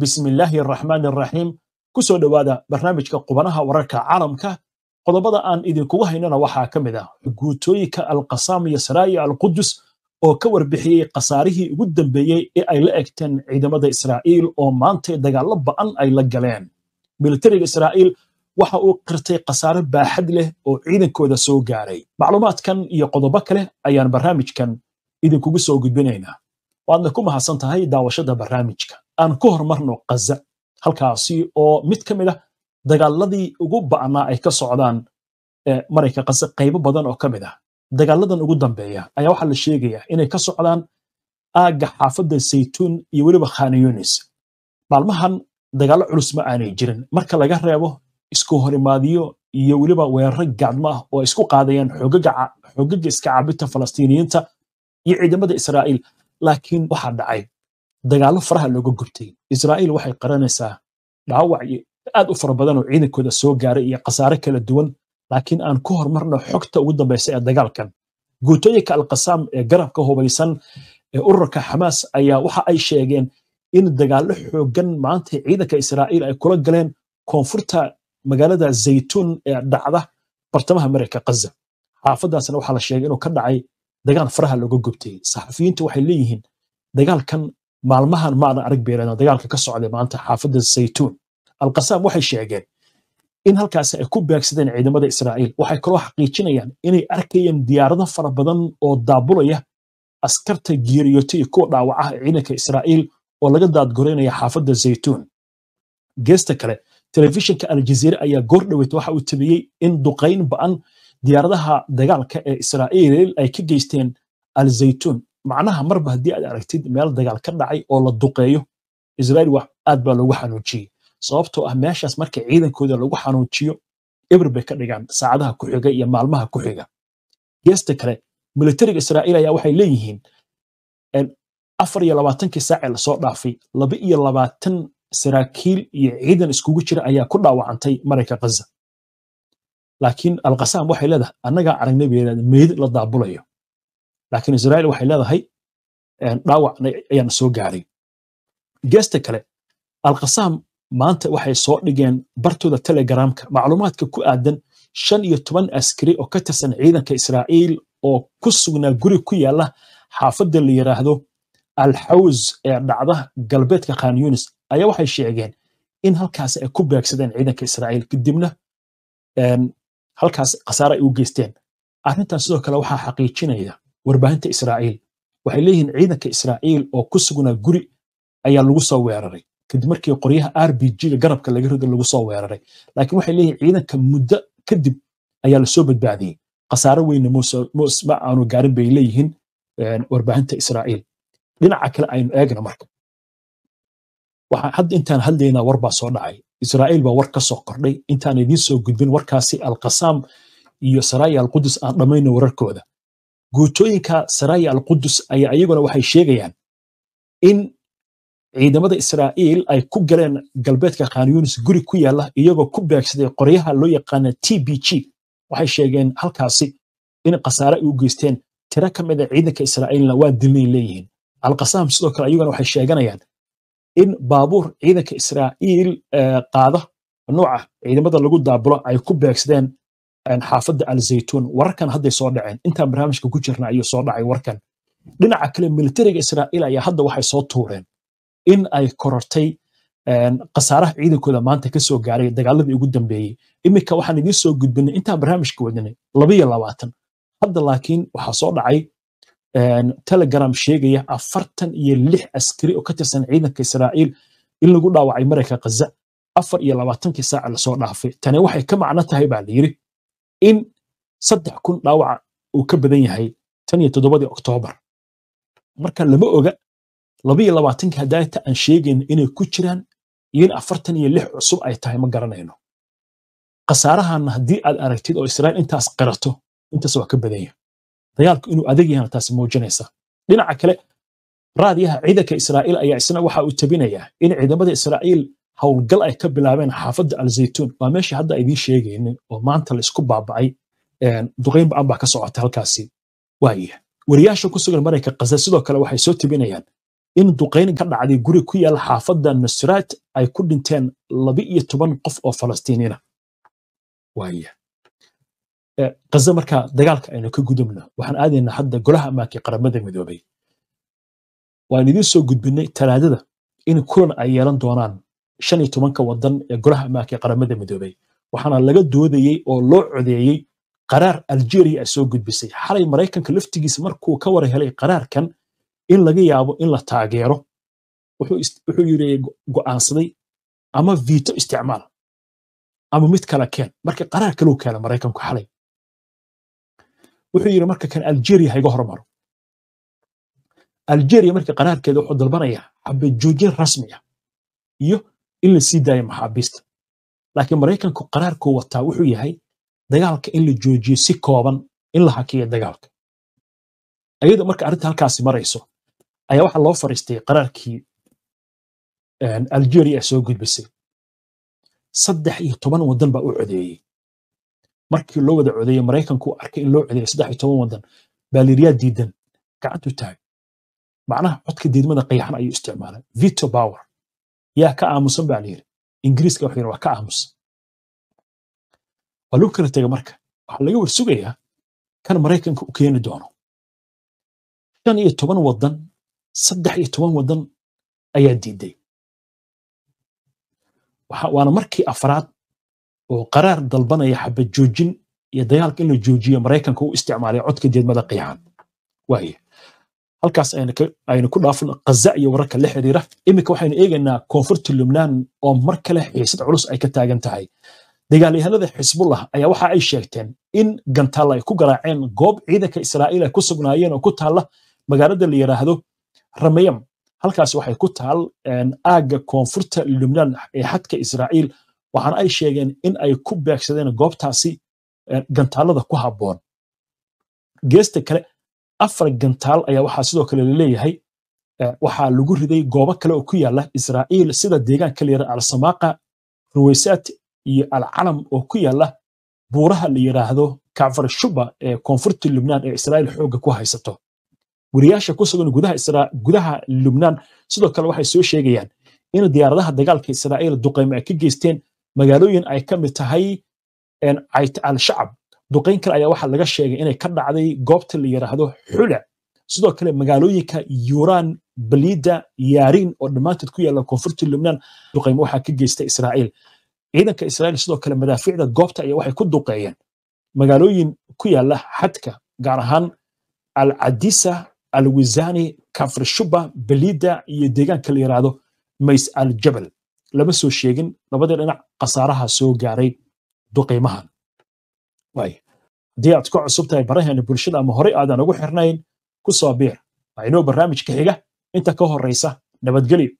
bismillaahi araxmaan araxiim ku soo dhowaada barnaamijka qubanaha wararka caalamka qodobada aan idinkugu haynona waxaa ka mid ah guutooyinka iyo saraa'iya alqudus oo ka warbixiyey khasaarihii ugu dambeeyey ee ay la egteen ciidamada israa'iil oo maantay dagaallo ba'an ay la galeen militariga israa'iil waxa uu qirtay khasaare baaxad leh oo ciidankooda soo gaaray macluumaadkan iyo qodobo kale ayaan barnaamijkan idinkugu soo gudbinaynaa waadna ku mahadsan tahay daawashada barnaamijka aan ka hormarno kaza halkaasi oo mid ka mid ah dagaaladii ugu ba'naa ay ka socdaan marayka kaza qaybo badan oo ka mid ah dagaaladan ugu dambeeya ayaa waxaa la sheegayaa inay ka socdaan aagga xaafadda zaytuun iyo weliba khaniyunis maalmahan dagaallo culus ma aanay jirin marka laga reebo isku horimaadiyo iyo weliba weeraro gacmo ah oo isku qaadayaan xoogaga iska caabinta falastiiniyiinta iyo ciidamada israa'iil laakiin waxaa dhacay dagaalo faraha looga gubtay israa'iil waxay qaranaysaa dhaawac aad u fara badan oo ciidankooda soo gaaray iyo khasaare kala duwan laakiin aan ku hormarno xogta ugu dambaysa ee dagaalkan guutooyinka alqasaam ee garabka hubaysan ee ururka xamaas ayaa waxa ay sheegeen in dagaalo xoogan maanta ciidanka israa'iil ay kula galeen koonfurta magaalada zaytuun ee dhacda bartamaha mareyka kaza xaafadaasna waxaa la sheegay inuu ka dhacay dagaal faraha looga gubtay saxafiyiintu waxay leeyihiin dagaalkan maalmahan maadan arag beelan dagaalka ka socday maanta xaafadda zaytuun alqasaam waxay sheegeen in halkaasi ay ku beegsadeen ciidamada israa'iil waxay kaloo xaqiijinayaan inay arkayeen diyaarado fara badan oo daabulaya askarta geeriyoota iyo kuwa dhaawacaha ah ee ciidanka israa'iil oo laga daadgoreynaya xaafadda zaytuun geesta kale telefishinka aljaziire ayaa goor dhoweed waxa uu tabiyey in duqayn ba'an diyaaradaha dagaalka ee israa'iil ay ka geysteen alzaytuun macnaha marba haddii aad aragtid meel dagaal ka dhacay oo la duqeeyo israel wax aad baa logu xanuujiyey sababtoo ah meeshaas marka ciidankooda lagu xanuujiyo ebir bay ka dhigaan saacadaha ku xiga iyo maalmaha ku xiga geesta kale militariga israa'iil ayaa waxay leeyihiin afar iyo labaatankii saac ee lasoo dhaafay laba iyo labaatan saraakiil iyo ciidan iskugu jira ayaa ku dhaawacantay marayka khaza laakiin alkhasaam waxay leedahay annagaa aragnay bay leedahay meyd la daabulayo laakiin israa'iil waxay leedahay eh, dhaawac ayaana soo gaaray geesta kale alkhasaam maanta waxay soo dhigeen bartooda telegramka macluumaadka ku aadan shan iyo toban askari oo ka tirsan ciidanka israa'iil oo ku sugnaa guri ku yaala xaafadda la yidhaahdo alxaws ee dhacda galbeedka khan yunis ayaa waxay sheegeen in halkaas ay ku beegsadeen ciidanka israa'iil kadibna halkaas khasaare ay u geysteen arrintan sidoo kale waxaa xaqiijinaya warbaahinta israa'iil waxay leeyihiin ciidanka israa'iil oo ku sugnaa guri ayaa lagu soo weeraray kadib markii qoryaha r b g-ga garabka laga rido lagu soo weeraray laakiin waxay leeyihiin ciidanka muddo kadib ayaa lasoo badbaadiyey khasaaro weynna ma aanu gaarin bay leeyihiin eh, warbaahinta israa'iil dhinaca kale aynu eegna marka waxaan hadda intaan hadlaynaa war baa soo dhacay israa'iil baa war ka kordhay intaan idiin soo gudbin warkaasi alqasaam iyo saraaya alqudus aan dhammayna wararkooda guutooyinka saraya alqudus ayaa iyaguna waxay sheegayaan in ciidamada israa'iil ay ku galeen galbeedka khan yunis guri ku yaala iyagoo ku beegsaday qoryaha loo yaqaana t b g waxay sheegeen halkaasi in khasaare ay u geysteen tiro ka mida ah ciidanka israa'iilna waa dilnay leeyihiin alqasaam sidoo kale iyaguna waxay sheeganayaan in baabuur ciidanka israa'iil eh, qaada nooca ciidamada lagu daabulo ay ku beegsadeen xaafada alzaytun wararkan hadday soo dhaceen intaan barnaamijka ku jirna ayuu soo dhacay warkan dhinaca kale militariga israa'iil ayaa hadda waxay soo tuureen in ay korortay khasaaraha ciidankooda maanta ka gaaray dagaaladii ugu dambeeyey iminka waxaan idiin soo gudbinay intaan barnaamijka wadnay labaiyo labaatan hadda laakiin waxaa soo dhacay telegram sheegaya afartan iyo lix askari oo ka tirsan ciidanka israa'iil in lagu dhaawacay marayka khaza afar iyo labaatankii saaca lasoo dhaafay tani waxay ka macno tahay baa la yidhi in saddex kun dhaawaca uu ka badan yahay tan iyo toddobadii oktoobar marka lama oga labayo labaatankii haddaan aan sheegayno inay ku jiraan in afartan iyo lix cusub ay tahay ma garanayno khasaarahanna haddii aad aragtid oo israa'iil intaas qirato intaas waa ka badanya dagaalku inuu adag yahana taasi muujinaysa dhinaca kale raadiyaha ciidanka israa'iil ayaa isna waxa uu tabinayaa in ciidamada israa'iil howlgal ay ka bilaabeen xaafadda alzaytuun waa meeshii hadda idiin sheegaynin oo maanta laisku baabacay duqeyn ba-an baa ka socota halkaasi waaya wariyaasha ku sugan marayka khaza sidoo kale waxay soo tebinayaan in duqayn ka dhacday guri ku yaala xaafadda nusraat ay ku dhinteen laba iyo toban qof oo falastiiniina waaya kaza markaa dagaalka aynu ka gudubno waxaan aadaynaa hadda golaha amaankii qaramada midoobay waan idiin soo gudbinay talaadada in kulan ay yeelan doonaan shan iyo tobanka waddan ee golaha amaanka ee qaramada midoobay waxaana laga doodayey oo loo codeeyey qaraar algeria a soo gudbisay xalay maraykanka laftigiisa markuu ka war helay qaraarkan in laga yaabo in la taageero wuxuu yiri go'aansaday ama vito isticmaal ama mid kale keen marka qaraar kaleu keena maraykanku xalay wuxuu yiri marka kan algeria ha hormaro algeria marka qaraarkeeda wuxuu dalbanayaa xabad rasmi ah iyo in la sii daayo maxaabiista laakiin maraykanku qaraarkuu wataa wuxuu yahay dagaalka in la joojiyo si kooban in la hakiyo dagaalka ayada marka arrinta halkaasi marayso ayaa waxaa loo fariistay qaraarkii algeria soo gudbisay saddex iyo toban waddan baa u codeeyey markii loo wada codeeyey maraykanku arkay in loo codeeyey saddex iyo toban waddan baaliiriyaa diidan gacantu taagay macnaha codka diidmada qayaxan ayuu isticmaalay vito power yaa ka aamusan baa la yiri ingiriiska wuxuu yiri waa ka aamusan waa lagu kala tega marka waxaa laga war sugayaa kan maraykanka u keeni doono shan iyo toban wadan saddex iyo toban wadan ayaa diiday waana markii afraad oo qaraar dalbanaya xabad joojin iyo dagaalka in la joojiyo maraykanka u isticmaalaya codka deedmada qiican waaye halkaas aynu ku dhaafno kaza iyo wararka la xiriira iminka waxaynu eegaynaa koonfurta lubnaan oo mar kale xiisad culus ay ka taagan tahay dagaalyahanada xisbullah ayaa waxa ay sheegteen in gantaal ay ku garaaceen goob ciidanka israa'iil ay ku sugnaayeen oo ku taalla magaalada la yidhaahdo ramayam halkaas waxay ku taal aagga koonfurta lubnaan ee xadka israa'iil waxaana ay sheegeen in ay ku beegsadeen goobtaasi gantaalada ku habboon geesta kale afar gantaal ayaa waxaa sidoo kale laleeyahay eh, waxaa lagu riday goobo kale oo ku yaala israa'iil sida deegaanka la yidhahda alsamaqa ruwaysat iyo alcalam oo ku yaala buuraha la yidhaahdo kacfar shuba ee koonfurta lubnaan ee israa'iil xoogga ku haysato wariyaasha ku sugan gudaha lubnaan sidoo kale waxay soo sheegayaan in diyaaradaha dagaalka israa'iil duqaymo ay ka geysteen magaalooyin ay ka mid tahay cayt al shacab duqayn kale ayaa waxaa laga sheegay inay ka dhacday goobta la yidhaahdo xula sidoo kale magaalooyinka yuuraan baliida yaariin oo dhammaanteed ku yaalla koonfurta lubnaan duqaymo waxaa ka geysta israa'iil ciidanka israa'iil sidoo kale madaafiicda goobta ayaa waxay ku duqeeyeen magaalooyin ku yaala xadka gaar ahaan alcadisa alwizaani kafrshuba baliida iyo deegaanka la yidhaahdo mays aljabal lama soo sheegin labada dhinac khasaaraha soo gaaray duqaymahan haddii aad ku cusub tahay baraheena bulshada ama horey aadan ugu xirnayn ku soo biir waa inoo barnaamijka xiga inta ka horeysa nabadgelyo